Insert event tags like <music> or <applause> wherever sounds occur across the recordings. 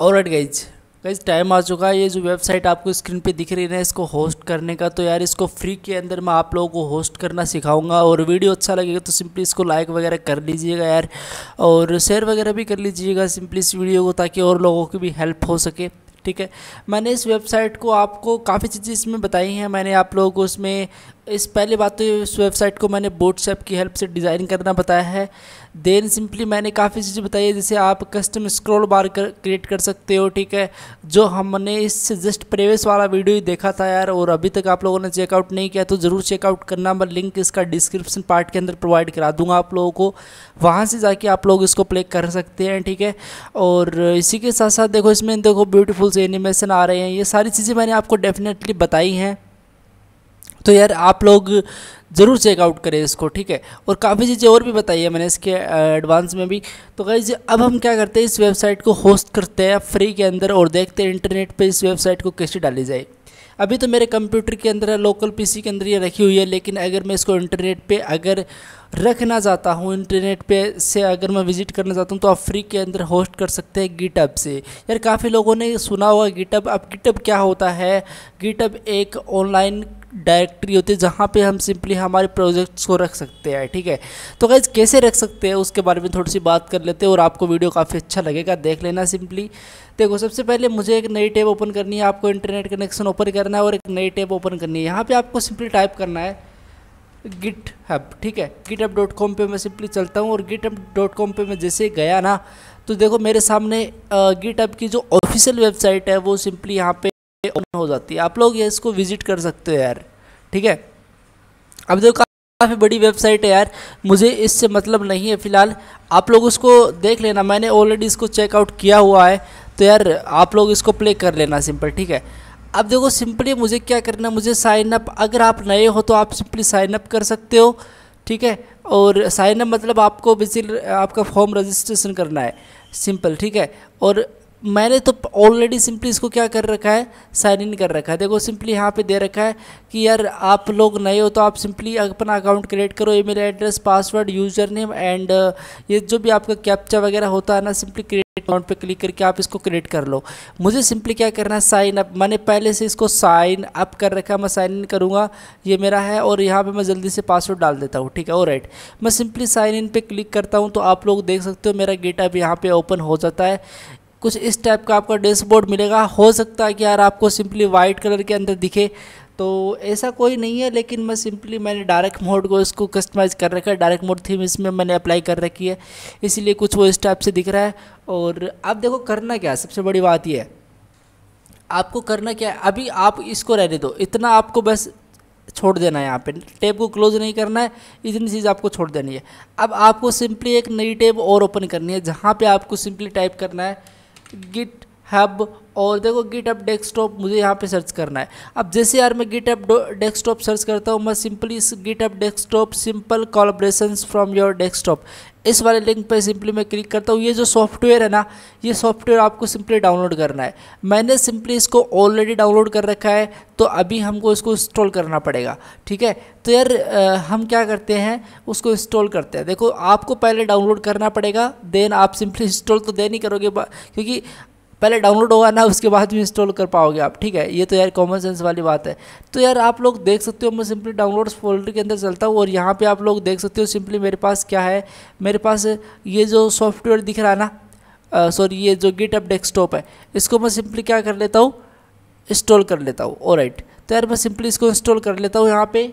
और एट guys guys time आ चुका है ये जो वेबसाइट आपको स्क्रीन पे दिख रही है इसको होस्ट करने का तो यार इसको फ्री के अंदर मैं आप लोगों को होस्ट करना सिखाऊंगा और वीडियो अच्छा लगेगा तो सिंपली इसको लाइक वगैरह कर लीजिएगा यार और शेयर वगैरह भी कर लीजिएगा सिंपली इस वीडियो को ताकि और लोगों की भी हेल्प हो सके ठीक है मैंने इस वेबसाइट को आपको काफ़ी चीज़ें इसमें बताई हैं मैंने आप लोगों को इसमें इस पहली बात तो इस वेबसाइट को मैंने बोटशेप की हेल्प से डिज़ाइन करना बताया है देन सिंपली मैंने काफ़ी चीज़ें बताई है जैसे आप कस्टम स्क्रॉल बार कर क्रिएट कर सकते हो ठीक है जो हमने इससे जस्ट प्रेवेश वाला वीडियो ही देखा था यार और अभी तक आप लोगों ने चेकआउट नहीं किया तो ज़रूर चेकआउट करना मैं लिंक इसका डिस्क्रिप्शन पार्ट के अंदर प्रोवाइड करा दूंगा आप लोगों को वहाँ से जाके आप लोग इसको प्ले कर सकते हैं ठीक है और इसी के साथ साथ देखो इसमें देखो ब्यूटीफुल से एनिमेशन आ रहे हैं ये सारी चीज़ें मैंने आपको डेफिनेटली बताई हैं तो यार आप लोग ज़रूर चेकआउट करें इसको ठीक है और काफ़ी चीज़ें और भी बताई है मैंने इसके एडवांस में भी तो गाइज अब हम क्या करते हैं इस वेबसाइट को होस्ट करते हैं फ्री के अंदर और देखते हैं इंटरनेट पे इस वेबसाइट को कैसे डाली जाए अभी तो मेरे कंप्यूटर के अंदर लोकल पीसी के अंदर ये रखी हुई है लेकिन अगर मैं इसको इंटरनेट पे अगर रखना चाहता हूँ इंटरनेट पे से अगर मैं विज़िट करना चाहता हूँ तो आप फ्री के अंदर होस्ट कर सकते हैं गिटअप से यार काफ़ी लोगों ने सुना होगा गिटअप अब गिटअप क्या होता है गिटअप एक ऑनलाइन डायरेक्टरी होती है जहाँ पे हम सिंपली हमारे प्रोजेक्ट्स को रख सकते हैं ठीक है तो गैज कैसे रख सकते हैं उसके बारे में थोड़ी सी बात कर लेते हैं और आपको वीडियो काफ़ी अच्छा लगेगा देख लेना सिंपली देखो सबसे पहले मुझे एक नई टैब ओपन करनी है आपको इंटरनेट कनेक्शन ओपन करना है और एक नई टैब ओपन करनी है यहाँ पर आपको सिंपली टाइप करना है गिट हब ठीक है गिट हब डॉट कॉम पर मैं सिंपली चलता हूँ और गिट हब डॉट कॉम पर मैं जैसे गया ना तो देखो मेरे सामने गिट हब की जो ऑफिशियल वेबसाइट है वो सिंपली यहाँ पे ओपन हो जाती है आप लोग ये इसको विजिट कर सकते हो यार ठीक है अब देखो काफ़ी बड़ी वेबसाइट है यार मुझे इससे मतलब नहीं है फ़िलहाल आप लोग उसको देख लेना मैंने ऑलरेडी इसको चेकआउट किया हुआ है तो यार आप लोग इसको प्ले कर लेना सिंपल ठीक है अब देखो सिंपली मुझे क्या करना है मुझे साइन अप अगर आप नए हो तो आप सिंपली साइन अप कर सकते हो ठीक है और साइन अप मतलब आपको बिजली आपका फॉर्म रजिस्ट्रेशन करना है सिंपल ठीक है और मैंने तो ऑलरेडी सिंपली इसको क्या कर रखा है साइन इन कर रखा है देखो सिंपली यहाँ पे दे रखा है कि यार आप लोग नए हो तो आप सिंपली अपना अकाउंट क्रिएट करो email address password username and ये जो भी आपका कैप्चा वगैरह होता है ना सिंपली अकाउंट पे क्लिक करके आप इसको क्रिएट कर लो मुझे सिंपली क्या करना है साइन अप मैंने पहले से इसको साइन अप कर रखा मैं साइन इन करूँगा ये मेरा है और यहाँ पर मैं जल्दी से पासवर्ड डाल देता हूँ ठीक है और राइट मैं सिंपली साइन इन पर क्लिक करता हूँ तो आप लोग देख सकते हो मेरा गेट अप यहाँ पर ओपन हो जाता है कुछ इस टाइप का आपका डैशबोर्ड मिलेगा हो सकता है कि यार आपको सिंपली वाइट कलर के अंदर दिखे तो ऐसा कोई नहीं है लेकिन मैं सिंपली मैंने डायरेक्ट मोड को इसको कस्टमाइज़ कर रखा है डायरेक्ट मोड थीम इसमें मैंने अप्लाई कर रखी है इसीलिए कुछ वो इस टाइप से दिख रहा है और अब देखो करना क्या है सबसे बड़ी बात यह है आपको करना क्या है अभी आप इसको रहने दो इतना आपको बस छोड़ देना है यहाँ पे टेब को क्लोज नहीं करना है इतनी चीज़ आपको छोड़ देनी है अब आपको सिंपली एक नई टेब और ओपन करनी है जहाँ पे आपको सिंपली टाइप करना है गिट हब और देखो गिट अप डेस्कटॉप मुझे यहाँ पे सर्च करना है अब जैसे यार मैं गिट अप डेस्कटॉप सर्च करता हूँ मैं सिंपली इस GitHub Desktop simple collaboration from your desktop इस वाले लिंक पर सिंपली मैं क्लिक करता हूँ ये जो सॉफ्टवेयर है ना ये सॉफ्टवेयर आपको सिंपली डाउनलोड करना है मैंने सिंपली इसको ऑलरेडी डाउनलोड कर रखा है तो अभी हमको इसको इंस्टॉल करना पड़ेगा ठीक है तो यार आ, हम क्या करते हैं उसको इंस्टॉल करते हैं देखो आपको पहले डाउनलोड करना पड़ेगा देन आप सिंपली इंस्टॉल <laughs> तो दे ही करोगे क्योंकि पहले डाउनलोड होगा ना उसके बाद भी इंस्टॉल कर पाओगे आप ठीक है ये तो यार कॉमन सेंस वाली बात है तो यार आप लोग देख सकते हो मैं सिंपली डाउनलोड्स फोल्डर के अंदर चलता हूँ और यहाँ पर आप लोग देख सकते हो सिंपली मेरे पास क्या है मेरे पास ये जो सॉफ्टवेयर दिख रहा है ना सॉरी ये जो गिट अप डेस्कटॉप है इसको मैं सिंपली क्या कर लेता हूँ इंस्टॉल कर लेता हूँ ओ तो यार मैं सिंपली इसको इंस्टॉल कर लेता हूँ यहाँ पर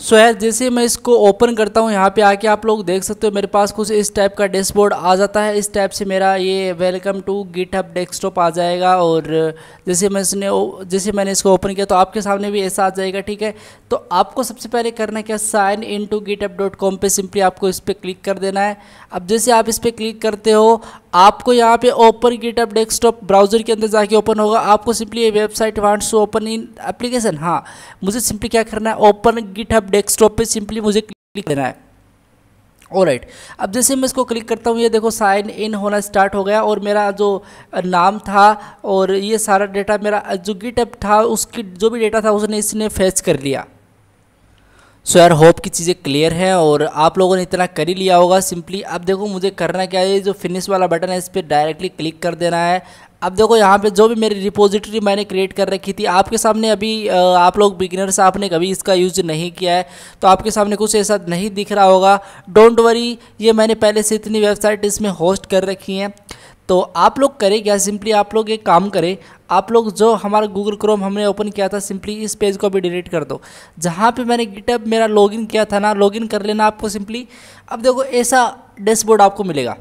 सो so, है जैसे मैं इसको ओपन करता हूँ यहाँ पे आके आप लोग देख सकते हो मेरे पास कुछ इस टाइप का डैशबोर्ड आ जाता है इस टाइप से मेरा ये welcome to GitHub Desktop आ जाएगा और जैसे मैं इसने जैसे मैंने इसको ओपन किया तो आपके सामने भी ऐसा आ जाएगा ठीक है तो आपको सबसे पहले करना क्या sign in to GitHub dot com पर सिंपली आपको इस पर क्लिक कर देना है अब जैसे आप इस पर क्लिक करते हो आपको यहाँ पे open GitHub Desktop browser के अंदर जाके ओपन होगा आपको सिंपली ये website wants to open in application हाँ मुझे सिंपली क्या करना है ओपन गिट हब डेस्कटॉप पे सिंपली मुझे क्लिक देना है राइट right. अब जैसे मैं इसको क्लिक करता हूँ ये देखो साइन इन होना स्टार्ट हो गया और मेरा जो नाम था और ये सारा डेटा मेरा जो गिट ऐप था उसकी जो भी डेटा था उसने इसने फेच कर लिया सो यार होप की चीज़ें क्लियर हैं और आप लोगों ने इतना कर ही लिया होगा सिंपली अब देखो मुझे करना क्या है जो फिनिश वाला बटन है इस पर डायरेक्टली क्लिक कर देना है अब देखो यहाँ पे जो भी मेरी रिपोजिटरी मैंने क्रिएट कर रखी थी आपके सामने अभी आप लोग बिगिनर्स आपने कभी इसका यूज़ नहीं किया है तो आपके सामने कुछ ऐसा नहीं दिख रहा होगा डोंट वरी ये मैंने पहले से इतनी वेबसाइट इसमें होस्ट कर रखी हैं तो आप लोग करें क्या सिंपली आप लोग एक काम करें आप लोग जो हमारा गूगल क्रोम हमने ओपन किया था सिंपली इस पेज को भी डिलीट कर दो जहाँ पे मैंने गिटअप मेरा लॉगिन किया था ना लॉगिन कर लेना आपको सिंपली अब देखो ऐसा डैशबोर्ड आपको मिलेगा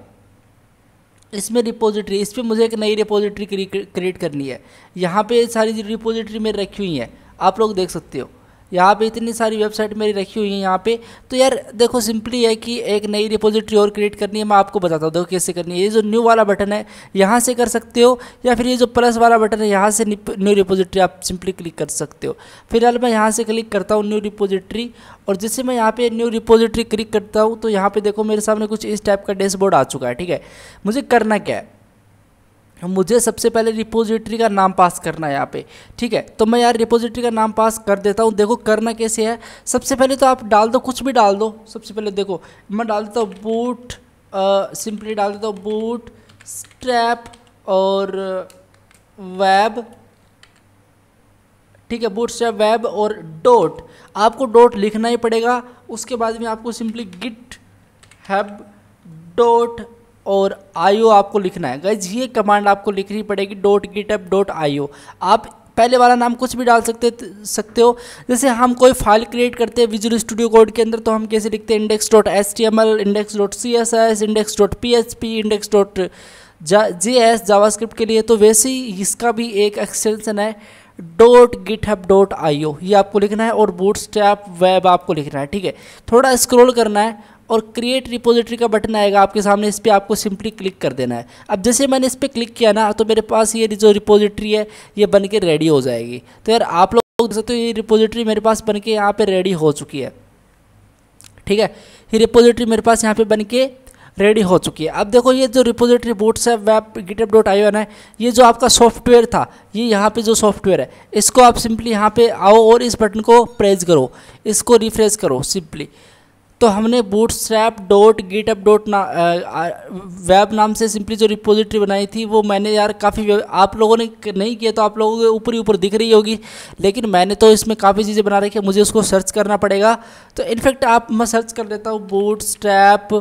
इसमें रिपोजिटरी इस पर मुझे एक नई रिपोजिटरी क्रिएट करनी है यहाँ पे सारी रिपोजिटरी मेरी रखी हुई है आप लोग देख सकते हो यहाँ पे इतनी सारी वेबसाइट मेरी रखी हुई है यहाँ पे तो यार देखो सिंपली है कि एक नई रिपोजिटरी और क्रिएट करनी है मैं आपको बताता हूँ देखो कैसे करनी है ये जो न्यू वाला बटन है यहाँ से कर सकते हो या फिर ये जो प्लस वाला बटन है यहाँ से न्यू रिपोजिटरी आप सिंपली क्लिक कर सकते हो फिलहाल मैं यहाँ से क्लिक करता हूँ न्यू रिपोजिटरी और जैसे मैं यहाँ पे न्यू रिपोजिटरी क्लिक करता हूँ तो यहाँ पे देखो मेरे सामने कुछ इस टाइप का डैशबोर्ड आ चुका है ठीक है मुझे करना क्या है मुझे सबसे पहले रिपोजिटरी का नाम पास करना है यहाँ पे ठीक है तो मैं यार रिपोजिटरी का नाम पास कर देता हूँ देखो करना कैसे है सबसे पहले तो आप डाल दो कुछ भी डाल दो सबसे पहले देखो मैं डाल देता हूँ बूट सिंपली डाल देता हूँ बूट स्ट्रैप और वेब ठीक है बूट स्ट्रैप वेब और डोट आपको डोट लिखना ही पड़ेगा उसके बाद में आपको सिंपली गिट हैब डोट और आई आपको लिखना है गैज ये कमांड आपको लिखनी पड़ेगी dot GitHub dot I आप पहले वाला नाम कुछ भी डाल सकते सकते हो जैसे हम कोई फाइल क्रिएट करते हैं विजुअल स्टूडियो कोड के अंदर तो हम कैसे लिखते हैं index dot S T M L index dot C S S index dot P H P index dot J S Java के लिए तो वैसे ही इसका भी एक एक्सटेंसन है dot GitHub dot I O ये आपको लिखना है और बूट स्टैप वेब आपको लिखना है ठीक है थोड़ा स्क्रोल करना है और क्रिएट रिपोजिटरी का बटन आएगा आपके सामने इस पर आपको सिंपली क्लिक कर देना है अब जैसे मैंने इस पर क्लिक किया ना तो मेरे पास ये जो रिपोजिटरी है ये बन के रेडी हो जाएगी तो यार आप लोग देख सकते हो ये रिपोजिटरी मेरे पास बन के यहाँ पर रेडी हो चुकी है ठीक है ये रिपोजिटरी मेरे पास यहाँ पर बन के रेडी हो चुकी है अब देखो ये जो रिपोजिटरी बोट्स है वेब गिटअप डॉट आई है ये जो आपका सॉफ्टवेयर था ये यहाँ पे जो सॉफ्टवेयर है इसको आप सिंपली यहाँ पे आओ और इस बटन को प्रेस करो इसको रिफ्रेश करो सिंपली तो हमने Bootstrap dot GitHub dot ना वेब नाम से सिंपली जो रिपोजिटरी बनाई थी वो मैंने यार काफ़ी आप लोगों ने नहीं किया तो आप लोगों के ऊपर ही ऊपर दिख रही होगी लेकिन मैंने तो इसमें काफ़ी चीज़ें बना रखी है मुझे उसको सर्च करना पड़ेगा तो इनफैक्ट आप मैं सर्च कर लेता हूँ बूट स्ट्रैप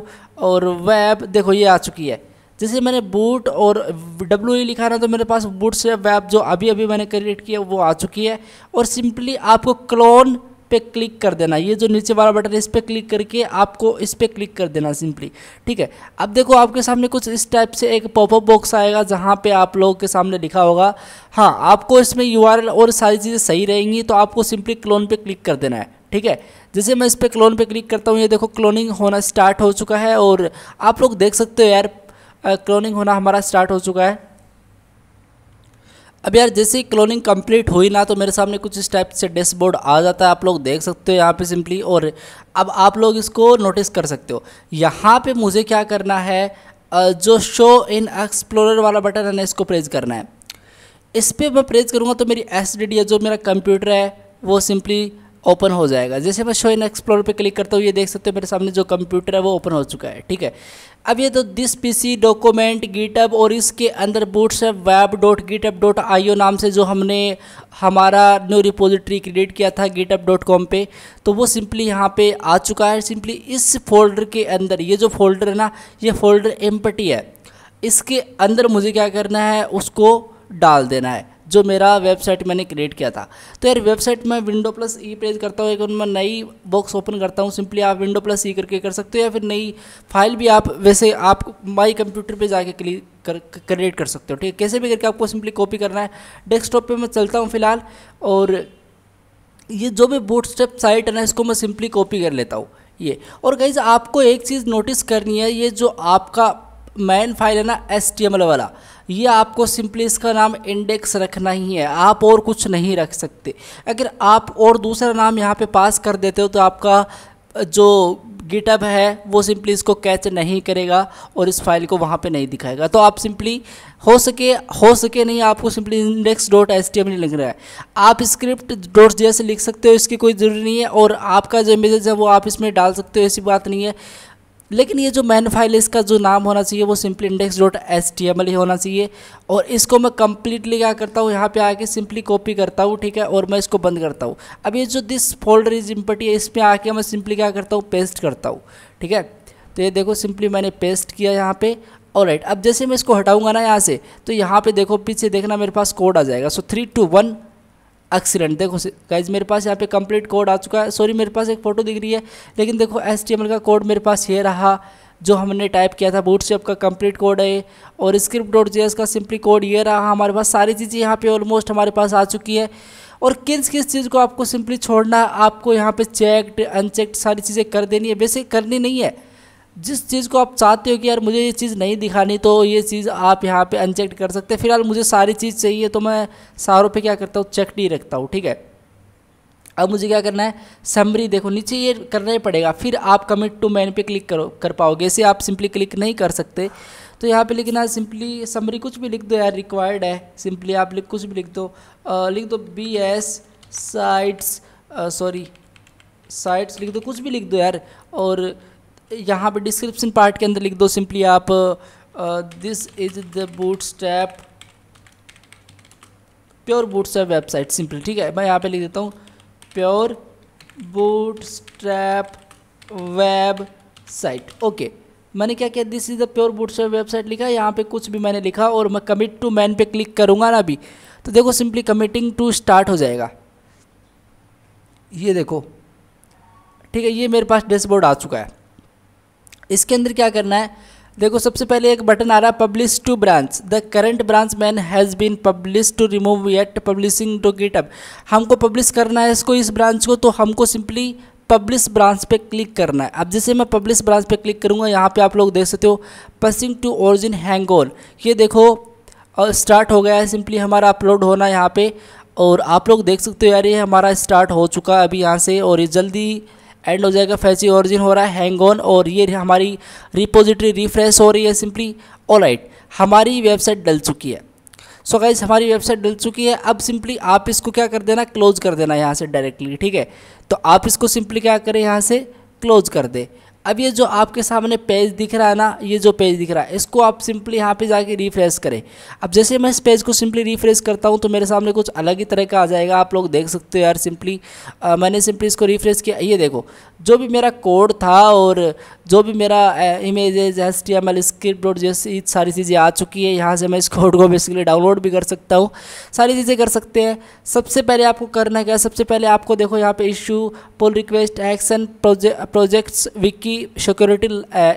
और वेब देखो ये आ चुकी है जैसे मैंने बूट और डब्ल्यू ई e लिखा ना तो मेरे पास बूट स्ट्रैप वेब जो अभी अभी मैंने क्रिएट किया वो आ चुकी है और सिंपली आपको क्लोन पे क्लिक कर देना ये जो नीचे वाला बटन है इस पर क्लिक करके आपको इस पर क्लिक कर देना सिंपली ठीक है अब देखो आपके सामने कुछ इस टाइप से एक पॉपअप बॉक्स आएगा जहाँ पे आप लोगों के सामने लिखा होगा हाँ आपको इसमें यू और सारी चीज़ें सही रहेंगी तो आपको सिंपली क्लोन पर क्लिक कर देना है ठीक है जैसे मैं इस पर क्लोन पर क्लिक करता हूँ ये देखो क्लोनिंग होना स्टार्ट हो चुका है और आप लोग देख सकते हो यार क्लोनिंग होना हमारा स्टार्ट हो चुका है अब यार जैसे ही क्लोनिंग कंप्लीट हुई ना तो मेरे सामने कुछ इस टाइप से डैशबोर्ड आ जाता है आप लोग देख सकते हो यहाँ पे सिंपली और अब आप लोग इसको नोटिस कर सकते हो यहाँ पे मुझे क्या करना है जो शो इन एक्सप्लोरर वाला बटन है ना इसको प्रेस करना है इस पर मैं प्रेस करूँगा तो मेरी एस जो मेरा कंप्यूटर है वो सिंपली ओपन हो जाएगा जैसे मैं शो इन एक्सप्लोर पे क्लिक करता हूँ ये देख सकते हो मेरे सामने जो कंप्यूटर है वो ओपन हो चुका है ठीक है अब ये तो दिस पीसी डॉक्यूमेंट गिटअप और इसके अंदर boots web dot GitHub dot I नाम से जो हमने हमारा न्यू रिपोजिटरी क्रिएट किया था गिटअप डॉट कॉम पर तो वो सिंपली यहाँ पे आ चुका है सिंपली इस फोल्डर के अंदर ये जो फोल्डर है ना ये फोल्डर एम्पटी है इसके अंदर मुझे क्या करना है उसको डाल देना है जो मेरा वेबसाइट मैंने क्रिएट किया था तो यार वेबसाइट में विंडो प्लस ई पेज करता हूँ एक मैं नई बॉक्स ओपन करता हूँ सिंपली आप विंडो प्लस ई करके कर सकते हो या फिर नई फाइल भी आप वैसे आप माई कंप्यूटर पे जाके क्लिक कर क्रिएट कर सकते हो ठीक है कैसे भी करके आपको सिंपली कॉपी करना है डेस्कटॉप पे मैं चलता हूँ फिलहाल और ये जो भी बूट स्टेप साइट है ना इसको मैं सिंपली कॉपी कर लेता हूँ ये और गाइज आपको एक चीज़ नोटिस करनी है ये जो आपका मेन फाइल है ना एस वाला ये आपको सिंपली इसका नाम इंडेक्स रखना ही है आप और कुछ नहीं रख सकते अगर आप और दूसरा नाम यहाँ पे पास कर देते हो तो आपका जो गिटअप है वो सिंपली इसको कैच नहीं करेगा और इस फाइल को वहाँ पे नहीं दिखाएगा तो आप सिंपली हो सके हो सके नहीं आपको simply index dot S T M नहीं लग रहा है आप स्क्रिप्ट डॉट जैसे लिख सकते हो इसकी कोई ज़रूरी नहीं है और आपका जो इमेज है वो आप इसमें डाल सकते हो ऐसी बात नहीं है लेकिन ये जो मैन फाइल इसका जो नाम होना चाहिए वो simply index dot S T M L ही होना चाहिए और इसको मैं कम्प्लीटली क्या करता हूँ यहाँ पे आके सिंपली कॉपी करता हूँ ठीक है और मैं इसको बंद करता हूँ अब ये जो दिस फोल्डर इज इम्पटी है इसमें आके मैं सिंपली क्या करता हूँ पेस्ट करता हूँ ठीक है तो ये देखो सिंपली मैंने पेस्ट किया यहाँ पे और राइट अब जैसे मैं इसको हटाऊंगा ना यहाँ से तो यहाँ पे देखो पीछे देखना मेरे पास कोड आ जाएगा so three two one accident देखो गाइज मेरे पास यहाँ पे कंप्लीट कोड आ चुका है सॉरी मेरे पास एक फ़ोटो दिख रही है लेकिन देखो एस का कोड मेरे पास ये रहा जो हमने टाइप किया था बूटशेप का कंप्लीट कोड है और स्क्रिप्ट डॉट जे का सिंपली कोड ये रहा हमारे पास सारी चीज़ें यहाँ पे ऑलमोस्ट हमारे पास आ चुकी है और किस किस चीज़ को आपको सिंपली छोड़ना है आपको यहाँ पे चेक्ड अनचेक्ड सारी चीज़ें कर देनी है वैसे करनी नहीं है जिस चीज़ को आप चाहते हो कि यार मुझे ये चीज़ नहीं दिखानी तो ये चीज़ आप यहाँ पे अनचेक कर सकते हैं फिलहाल मुझे सारी चीज़ चाहिए तो मैं सारों पे क्या करता हूँ चेक नहीं रखता हूँ ठीक है अब मुझे क्या करना है समरी देखो नीचे ये करना ही पड़ेगा फिर आप कमिट टू मैन पे क्लिक करो कर पाओगे इसे आप सिंपली क्लिक नहीं कर सकते तो यहाँ पे लिखना सिंपली समरी कुछ भी लिख दो यार रिक्वायर्ड है सिंपली आप लिख कुछ भी लिख दो आ, लिख दो B S sites sorry sites लिख दो कुछ भी लिख दो यार और यहाँ पे डिस्क्रिप्शन पार्ट के अंदर लिख दो सिंपली आप this is the Bootstrap pure Bootstrap website simple ठीक है मैं यहाँ पे लिख देता हूँ pure Bootstrap web site okay मैंने क्या किया this is the pure Bootstrap website लिखा यहाँ पे कुछ भी मैंने लिखा और मैं कमिट टू मैन पे क्लिक करूँगा ना अभी तो देखो सिंपली कमिटिंग टू स्टार्ट हो जाएगा ये देखो ठीक है ये मेरे पास डैशबोर्ड आ चुका है इसके अंदर क्या करना है देखो सबसे पहले एक बटन आ रहा है publish to branch the current branch main has been publish to remote yet publishing to up हमको पब्लिश करना है इसको इस ब्रांच को तो हमको सिंपली पब्लिश ब्रांच पे क्लिक करना है अब जैसे मैं पब्लिश ब्रांच पे क्लिक करूँगा यहाँ पे आप लोग देख सकते हो pushing to origin hang on ये देखो और स्टार्ट हो गया है सिंपली हमारा अपलोड होना यहाँ पे और आप लोग देख सकते हो यार ये हमारा स्टार्ट हो चुका है अभी यहाँ से और ये जल्दी एंड हो जाएगा फैसी ओरिजिन हो रहा है हैंग ऑन और ये हमारी रिपोजिटरी रिफ्रेश हो रही है सिंपली ऑल राइट हमारी वेबसाइट डल चुकी है सो so गाइज हमारी वेबसाइट डल चुकी है अब सिंपली आप इसको क्या कर देना क्लोज कर देना यहाँ से डायरेक्टली ठीक है तो आप इसको सिंपली क्या करें यहाँ से क्लोज कर दें अब ये जो आपके सामने पेज दिख रहा है ना ये जो पेज दिख रहा है इसको आप सिंपली यहाँ पे जाके रिफ्रेश करें अब जैसे मैं इस पेज को सिंपली रिफ्रेश करता हूँ तो मेरे सामने कुछ अलग ही तरह का आ जाएगा आप लोग देख सकते हो यार सिंपली मैंने सिंपली इसको रिफ्रेश किया ये देखो जो भी मेरा कोड था और जो भी मेरा images S T M L script और जैसी सारी चीज़ें आ चुकी है यहाँ से मैं इस कोड को बेसिकली डाउनलोड भी कर सकता हूँ सारी चीज़ें कर सकते हैं सबसे पहले आपको करना क्या है सबसे पहले आपको देखो यहाँ पे issue pull request action projects wiki security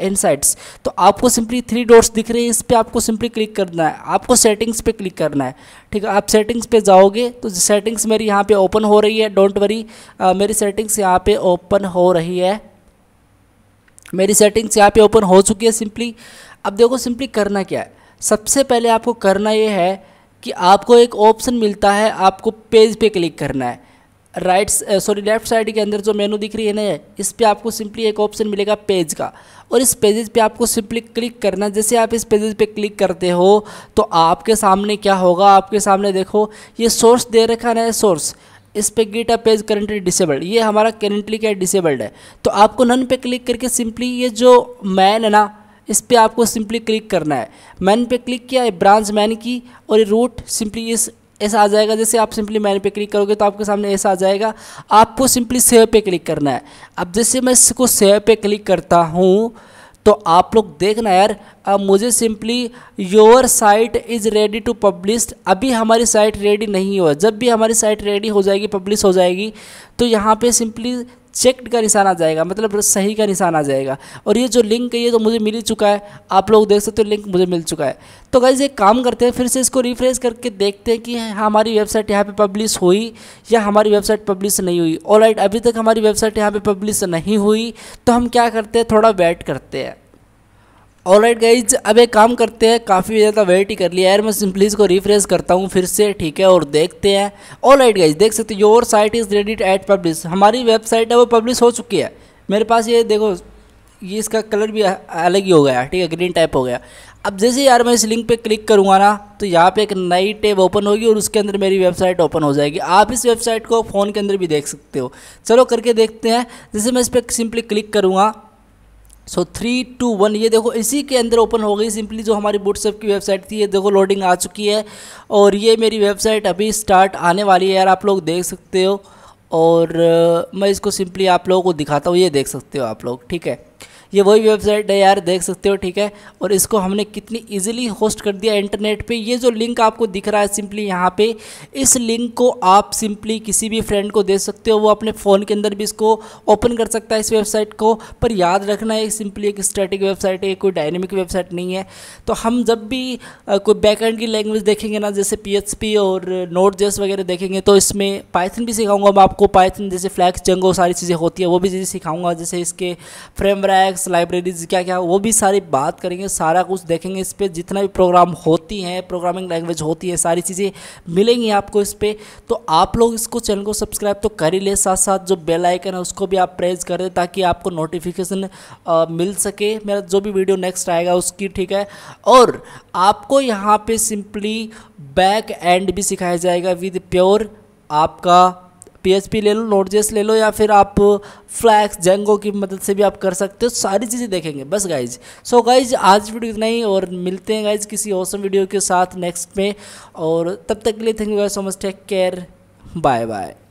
insights तो आपको सिंपली थ्री डोर्स दिख रही है इस पर आपको सिंपली क्लिक करना है आपको सेटिंग्स पर क्लिक करना है ठीक है आप सेटिंग्स पर जाओगे तो सेटिंग्स मेरी यहाँ पर ओपन हो रही है डोंट वरी मेरी सेटिंग्स यहाँ पर ओपन हो रही है मेरी सेटिंग्स यहाँ पे ओपन हो चुकी है सिंपली अब देखो सिंपली करना क्या है सबसे पहले आपको करना ये है कि आपको एक ऑप्शन मिलता है आपको पेज पे क्लिक करना है राइट सॉरी लेफ्ट साइड के अंदर जो मेनू दिख रही है ना इस पर आपको सिंपली एक ऑप्शन मिलेगा पेज का और इस पेजेज पे आपको सिंपली क्लिक करना है जैसे आप इस पेजेज पे क्लिक करते हो तो आपके सामने क्या होगा आपके सामने देखो ये सोर्स दे रखा ना सोर्स इस पे GitHub page currently disabled ये हमारा करेंटली क्या डिसेबल्ड है तो आपको नन पे क्लिक करके सिंपली ये जो मैन है ना इस पर आपको सिंपली क्लिक करना है मैन पे क्लिक किया है ब्रांच मैन की और ये रूट सिंपली इस ऐसा आ जाएगा जैसे आप सिंपली मैन पे क्लिक करोगे तो आपके सामने ऐसा आ जाएगा आपको सिंपली सेव पे क्लिक करना है अब जैसे मैं इसको सेव पे क्लिक करता हूँ तो आप लोग देखना यार मुझे simply your site is ready to publish अभी हमारी साइट रेडी नहीं हुआ जब भी हमारी साइट रेडी हो जाएगी पब्लिश हो जाएगी तो यहाँ पे सिंपली चेक्ड का निशान आ जाएगा मतलब सही का निशान आ जाएगा और ये जो लिंक है ये तो मुझे मिल ही चुका है आप लोग देख सकते हो लिंक मुझे मिल चुका है तो गाइज एक काम करते हैं फिर से इसको रिफ्रेश करके देखते हैं कि हाँ, हमारी वेबसाइट यहाँ पे पब्लिश हुई या हमारी वेबसाइट पब्लिश नहीं हुई ऑलराइट अभी तक हमारी वेबसाइट यहाँ पर पब्लिश नहीं हुई तो हम क्या करते हैं थोड़ा वेट करते हैं ऑल राइट गाइज अब एक काम करते हैं काफ़ी ज़्यादा वेट ही कर लिया यार मैं सिंपली इसको रिफ्रेश करता हूँ फिर से ठीक है और देखते हैं ऑल राइट गाइज देख सकते हो your site is ready at publish हमारी वेबसाइट है वो पब्लिश हो चुकी है मेरे पास ये देखो ये इसका कलर भी अलग ही हो गया ठीक है ग्रीन टाइप हो गया अब जैसे यार मैं इस लिंक पे क्लिक करूँगा ना तो यहाँ पे एक नई टैब ओपन होगी और उसके अंदर मेरी वेबसाइट ओपन हो जाएगी आप इस वेबसाइट को फ़ोन के अंदर भी देख सकते हो चलो करके देखते हैं जैसे मैं इस पर सिंपली क्लिक करूँगा सो थ्री टू वन ये देखो इसी के अंदर ओपन हो गई सिंपली जो हमारी बूटसेप की वेबसाइट थी ये देखो लोडिंग आ चुकी है और ये मेरी वेबसाइट अभी स्टार्ट आने वाली है यार आप लोग देख सकते हो और मैं इसको सिंपली आप लोगों को दिखाता हूँ ये देख सकते हो आप लोग ठीक है ये वही वेबसाइट है यार देख सकते हो ठीक है और इसको हमने कितनी ईजिली होस्ट कर दिया इंटरनेट पे ये जो लिंक आपको दिख रहा है सिंपली यहाँ पे इस लिंक को आप सिंपली किसी भी फ्रेंड को दे सकते हो वो अपने फ़ोन के अंदर भी इसको ओपन कर सकता है इस वेबसाइट को पर याद रखना है सिंपली एक स्टैटिक वेबसाइट है कोई डायनेमिक वेबसाइट नहीं है तो हम जब भी कोई बैकएंड की लैंग्वेज देखेंगे ना जैसे पी और नोट जेस वगैरह देखेंगे तो इसमें पाइथन भी सिखाऊंगा मैं आपको पाइथन जैसे फ्लैक्स जंगो सारी चीज़ें होती है वो भी चीज़ें सिखाऊंगा जैसे इसके फ्रेमवर्क टैक्स लाइब्रेरीज क्या क्या वो भी सारी बात करेंगे सारा कुछ देखेंगे इस पर जितना भी प्रोग्राम होती हैं प्रोग्रामिंग लैंग्वेज होती है सारी चीज़ें मिलेंगी आपको इस पर तो आप लोग इसको चैनल को सब्सक्राइब तो कर ही ले साथ साथ जो बेल आइकन है उसको भी आप प्रेस कर दें ताकि आपको नोटिफिकेशन मिल सके मेरा जो भी वीडियो नेक्स्ट आएगा उसकी ठीक है और आपको यहाँ पर सिंपली बैक एंड भी सिखाया जाएगा विद प्योर आपका पी ले लो नोट जेस ले लो या फिर आप फ्लैक्स uh, जेंगो की मदद से भी आप कर सकते हो सारी चीज़ें देखेंगे बस गाइज सो गाइज आज वीडियो इतना ही और मिलते हैं गाइज किसी औसम वीडियो के साथ नेक्स्ट में और तब तक के लिए thank you guys so much take care bye bye